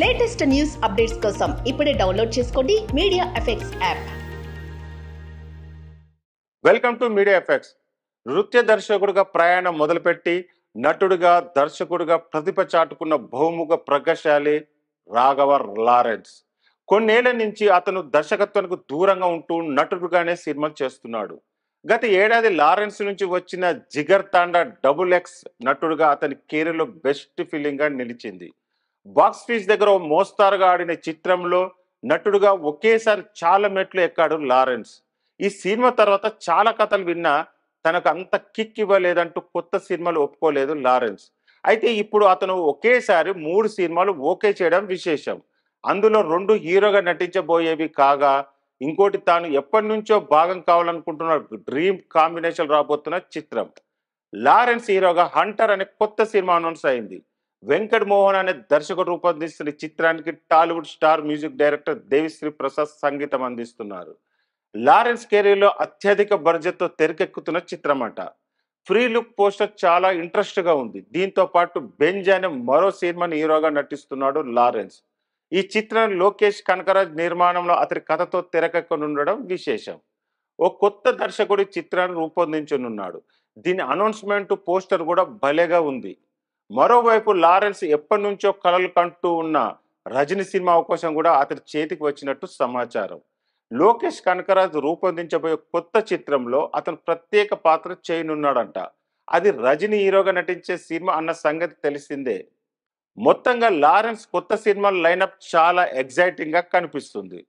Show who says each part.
Speaker 1: latest news updates కోసం ఇప్పుడే download చేసుకోండి media effects app welcome to media effects నృత్య దర్శకుడిగా ప్రయాణం మొదలుపెట్టి నటుడిగా దర్శకుడిగా ప్రతిభ చాటుకున్న బహుముఖ ప్రగశాలి రాఘవ లారెన్స్ కొన్నేళ్ల నుంచి అతను దర్శకత్వానికి దూరంగా ఉంటూ నటుడుగానే సినిమాలు చేస్తున్నాడు గత ఏడాది లారెన్స్ నుంచి వచ్చిన జిగర్ తాండ డబుల్ ఎక్స్ నటుడుగా అతని కెరీర్లో బెస్ట్ ఫీలింగ్గా నిలిచింది బాక్స్ ఫీజ్ దగ్గర మోస్తారుగా ఆడిన చిత్రంలో నటుడుగా ఒకేసారి చాలా మెట్లు ఎక్కాడు లారెన్స్ ఈ సినిమా తర్వాత చాలా కథలు విన్నా తనకు అంత కిక్ ఇవ్వలేదంటూ కొత్త సినిమాలు ఒప్పుకోలేదు లారెన్స్ అయితే ఇప్పుడు అతను ఒకేసారి మూడు సినిమాలు ఓకే చేయడం విశేషం అందులో రెండు హీరోగా నటించబోయేవి కాగా ఇంకోటి తాను ఎప్పటి నుంచో భాగం కావాలనుకుంటున్న డ్రీమ్ కాంబినేషన్ రాబోతున్న చిత్రం లారెన్స్ హీరోగా హంటర్ అనే కొత్త సినిమా అనౌన్స్ అయింది వెంకట్ మోహన్ అనే దర్శకుడు రూపొందిస్తున్న చిత్రానికి Tollywood star music director Devi Sri Prasad సంగీతం అందిస్తున్నారు లారెన్స్ కెరీర్లో అత్యధిక బడ్జెట్తో తెరకెక్కుతున్న చిత్రం అట ఫ్రీ లుక్ పోస్టర్ చాలా ఇంట్రెస్ట్గా ఉంది దీంతో పాటు బెంజ్ అనే మరో సినిమాని హీరోగా నటిస్తున్నాడు లారెన్స్ ఈ చిత్రం లోకేష్ కనకరాజ్ నిర్మాణంలో అతని కథతో తెరకెక్కనుండడం విశేషం ఓ కొత్త దర్శకుడి చిత్రాన్ని రూపొందించనున్నాడు దీని అనౌన్స్మెంట్ పోస్టర్ కూడా భలేగా ఉంది మరోవైపు లారెన్స్ ఎప్పటి నుంచో కలలు కంటూ ఉన్న రజని సినిమా అవకాశం కూడా అతడి చేతికి వచ్చినట్టు సమాచారం లోకేష్ కనకరాజు రూపొందించబోయే కొత్త చిత్రంలో అతను ప్రత్యేక పాత్ర చేయనున్నాడంట అది రజనీ హీరోగా నటించే సినిమా అన్న సంగతి తెలిసిందే మొత్తంగా లారెన్స్ కొత్త సినిమా లైనప్ చాలా ఎగ్జైటింగ్గా కనిపిస్తుంది